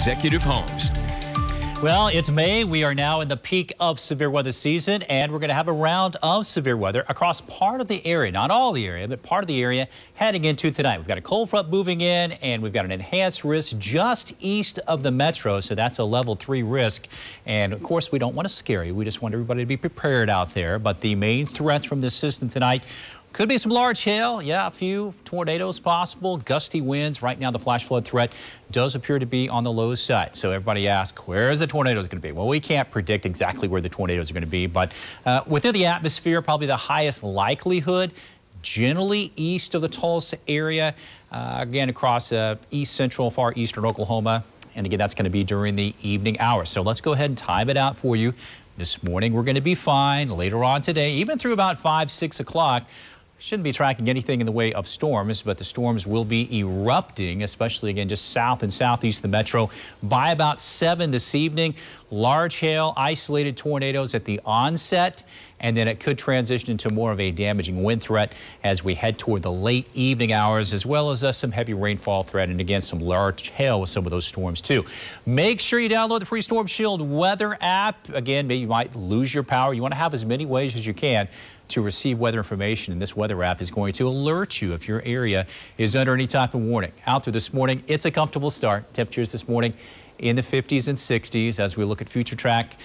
Executive Homes. Well, it's May. We are now in the peak of severe weather season, and we're going to have a round of severe weather across part of the area, not all the area, but part of the area heading into tonight. We've got a cold front moving in, and we've got an enhanced risk just east of the metro, so that's a level three risk. And of course, we don't want to scare you. We just want everybody to be prepared out there. But the main threats from this system tonight could be some large hail. Yeah, a few tornadoes possible, gusty winds. Right now, the flash flood threat does appear to be on the low side. So everybody asks, where is the tornadoes going to be? Well, we can't predict exactly where the tornadoes are going to be, but uh, within the atmosphere, probably the highest likelihood generally east of the Tulsa area, uh, again across uh, east central, far eastern Oklahoma. And again, that's going to be during the evening hours. So let's go ahead and time it out for you. This morning, we're going to be fine later on today, even through about 5, 6 o'clock. Shouldn't be tracking anything in the way of storms, but the storms will be erupting, especially again just south and southeast of the metro by about 7 this evening. Large hail, isolated tornadoes at the onset and then it could transition into more of a damaging wind threat as we head toward the late evening hours, as well as uh, some heavy rainfall threat and again some large hail with some of those storms too. Make sure you download the free Storm Shield weather app. Again, maybe you might lose your power. You want to have as many ways as you can to receive weather information, and this weather app is going to alert you if your area is under any type of warning. Out through this morning, it's a comfortable start. Temperatures this morning in the 50s and 60s as we look at future track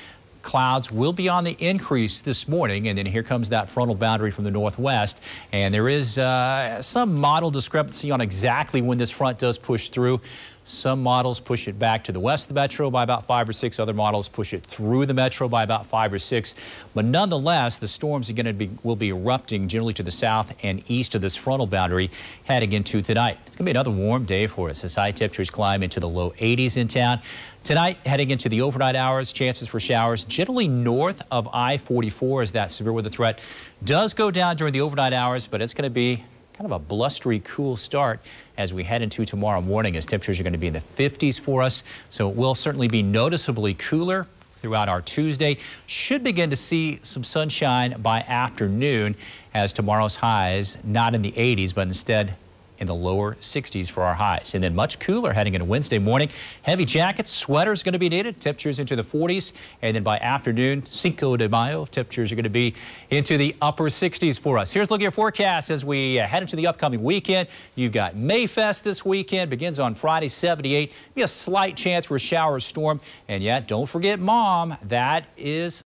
Clouds will be on the increase this morning, and then here comes that frontal boundary from the northwest. And there is uh, some model discrepancy on exactly when this front does push through. Some models push it back to the west of the metro by about five or six. Other models push it through the metro by about five or six. But nonetheless, the storms are going to be will be erupting generally to the south and east of this frontal boundary heading into tonight. It's going to be another warm day for us as high temperatures climb into the low 80s in town. Tonight, heading into the overnight hours, chances for showers generally north of I-44 as that severe weather threat does go down during the overnight hours, but it's going to be kind of a blustery, cool start as we head into tomorrow morning as temperatures are going to be in the 50s for us. So it will certainly be noticeably cooler throughout our Tuesday. Should begin to see some sunshine by afternoon as tomorrow's highs not in the 80s, but instead in the lower 60s for our highs. And then much cooler heading into Wednesday morning. Heavy jackets, sweaters going to be needed. Temperatures into the 40s. And then by afternoon, Cinco de Mayo, temperatures are going to be into the upper 60s for us. Here's look at your forecast as we uh, head into the upcoming weekend. You've got Mayfest this weekend. Begins on Friday, 78. Be a slight chance for a shower or storm. And yet, don't forget mom. That is